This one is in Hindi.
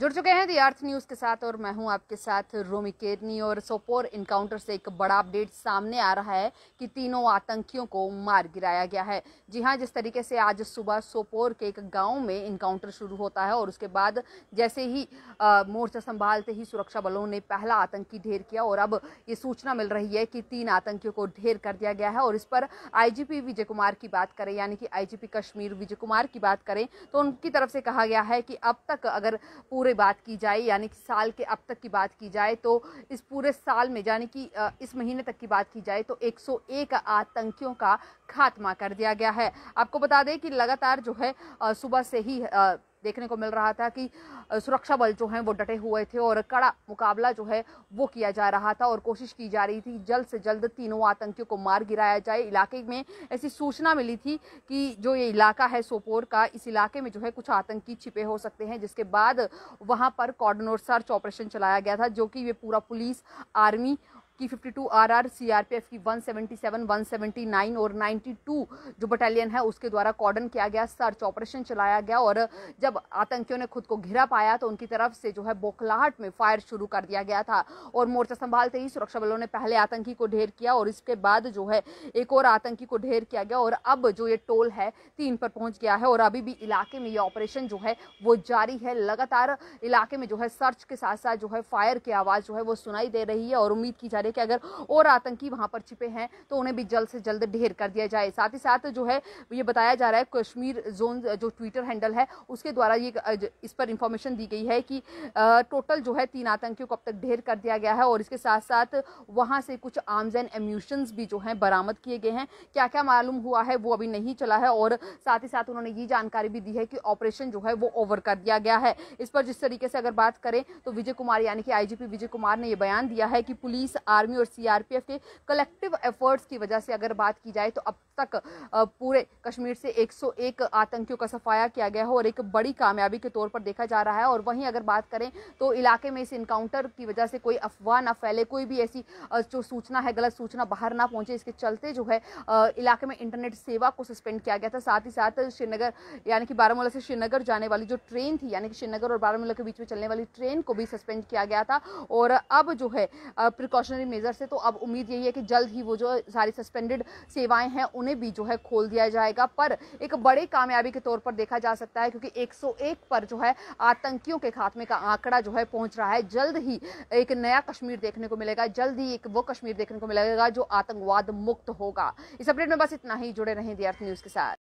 जुड़ चुके हैं दी अर्थ न्यूज़ के साथ और मैं हूं आपके साथ रोमी केरनी और सोपोर इनकाउंटर से एक बड़ा अपडेट सामने आ रहा है कि तीनों आतंकियों को मार गिराया गया है जी हां जिस तरीके से आज सुबह सोपोर के एक गांव में इनकाउंटर शुरू होता है और उसके बाद जैसे ही मोर्चा संभालते ही सुरक्षा बलों ने पहला आतंकी ढेर किया और अब ये सूचना मिल रही है कि तीन आतंकियों को ढेर कर दिया गया है और इस पर आईजीपी विजय कुमार की बात करें यानी कि आईजीपी कश्मीर विजय कुमार की बात करें तो उनकी तरफ से कहा गया है कि अब तक अगर पूरे पूरे बात की जाए यानी कि साल के अब तक की बात की जाए तो इस पूरे साल में यानी कि इस महीने तक की बात की जाए तो 101 आतंकियों का खात्मा कर दिया गया है आपको बता दें कि लगातार जो है सुबह से ही देखने को मिल रहा था कि सुरक्षा बल जो हैं वो डटे हुए थे और कड़ा मुकाबला जो है वो किया जा रहा था और कोशिश की जा रही थी जल्द से जल्द तीनों आतंकियों को मार गिराया जाए इलाके में ऐसी सूचना मिली थी कि जो ये इलाका है सोपोर का इस इलाके में जो है कुछ आतंकी छिपे हो सकते हैं जिसके बाद वहाँ पर कॉर्डनोर सर्च ऑपरेशन चलाया गया था जो कि ये पूरा पुलिस आर्मी की 52 पी एफ की सेवेंटी नाइन और टू जो बटालियन है उसके द्वारा कॉर्डन किया गया सर्च ऑपरेशन चलाया गया और जब आतंकियों ने खुद को घिरा पाया तो उनकी तरफ से जो है बोखलाहट में फायर शुरू कर दिया गया था और मोर्चा संभालते ही सुरक्षा बलों ने पहले आतंकी को ढेर किया और इसके बाद जो है एक और आतंकी को ढेर किया गया और अब जो ये टोल है तीन पर पहुंच गया है और अभी भी इलाके में ये ऑपरेशन जो है वो जारी है लगातार इलाके में जो है सर्च के साथ साथ जो है फायर की आवाज़ जो है वो सुनाई दे रही है और उम्मीद की जा रही है कि अगर और आतंकी वहां पर छिपे हैं तो उन्हें भी जल्द से जल्द ढेर कर दिया जाए साथ ही साथ जो है ये बताया जा रहा है कश्मीर जोन जो ट्विटर हैंडल है उसके द्वारा ये इस पर इंफॉर्मेशन दी गई है कि टोटल जो है तीन आतंकियों को अब तक ढेर कर दिया गया है और इसके साथ साथ वहाँ से कुछ आर्म्स एंड एम्यूशंस भी जो है बरामद किए गए हैं क्या क्या मालूम हुआ है वो अभी नहीं चला है और साथ ही साथ उन्होंने ये जानकारी भी दी है कि ऑपरेशन जो है वो ओवर कर दिया गया है इस पर जिस तरीके से अगर बात करें तो विजय कुमार यानी कि आईजीपी विजय कुमार ने यह बयान दिया है कि पुलिस आर्मी और सीआरपीएफ के कलेक्टिव एफर्ट्स की वजह से अगर बात की जाए तो अब तक पूरे कश्मीर से 101 आतंकियों का सफाया किया गया है और एक बड़ी कामयाबी के तौर पर देखा जा रहा है और वहीं अगर बात करें तो इलाके में इस इनकाउंटर की वजह से कोई अफवाह ना फैले कोई भी ऐसी जो सूचना है गलत सूचना बाहर ना पहुंचे इसके चलते जो है इलाके में इंटरनेट सेवा को सस्पेंड किया गया था साथ ही साथ श्रीनगर यानी कि बारामूला से श्रीनगर जाने वाली जो ट्रेन थी यानी कि श्रीनगर और बारामूला के बीच में चलने वाली ट्रेन को भी सस्पेंड किया गया था और अब जो है प्रिकॉशनरी सस्पेंडेड मेज़र से तो अब उम्मीद यही है कि जल्द ही वो जो सारी सस्पेंडेड सेवाएं हैं उन्हें भी जो है खोल दिया जाएगा पर एक बड़े कामयाबी के तौर पर देखा जा सकता है क्योंकि 101 पर जो है आतंकियों के खात्मे का आंकड़ा जो है पहुंच रहा है जल्द ही एक नया कश्मीर देखने को मिलेगा जल्द ही एक वो कश्मीर देखने को मिलेगा जो आतंकवाद मुक्त होगा इस अपडेट में बस इतना ही जुड़े रहें दी अर्थ न्यूज़ के साथ